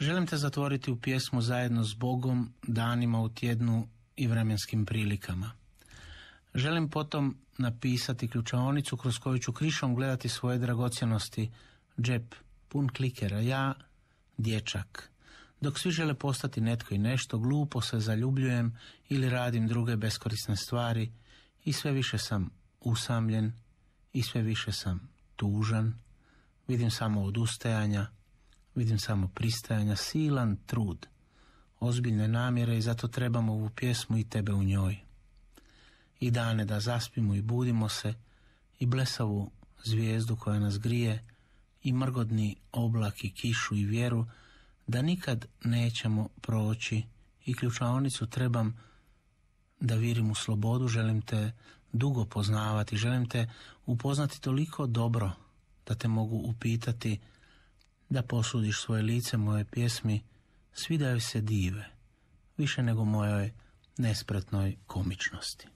Želim te zatvoriti u pjesmu zajedno s Bogom, danima u tjednu i vremenskim prilikama. Želim potom napisati ključanicu kroz koju ću krišom gledati svoje dragocjenosti, džep, pun klikera, ja, dječak. Dok svi žele postati netko i nešto, glupo se zaljubljujem ili radim druge beskorisne stvari i sve više sam usamljen i sve više sam tužan, vidim samo odustajanja, vidim samo pristajanja, silan trud, ozbiljne namjere i zato trebamo ovu pjesmu i tebe u njoj. I dane da zaspimo i budimo se, i blesavu zvijezdu koja nas grije, i mrgodni oblak i kišu i vjeru, da nikad nećemo proći i ključavnicu trebam da virim u slobodu, želim te dugo poznavati, želim te upoznati toliko dobro da te mogu upitati da posudiš svoje lice moje pjesmi, svidaju se dive, više nego mojoj nespretnoj komičnosti.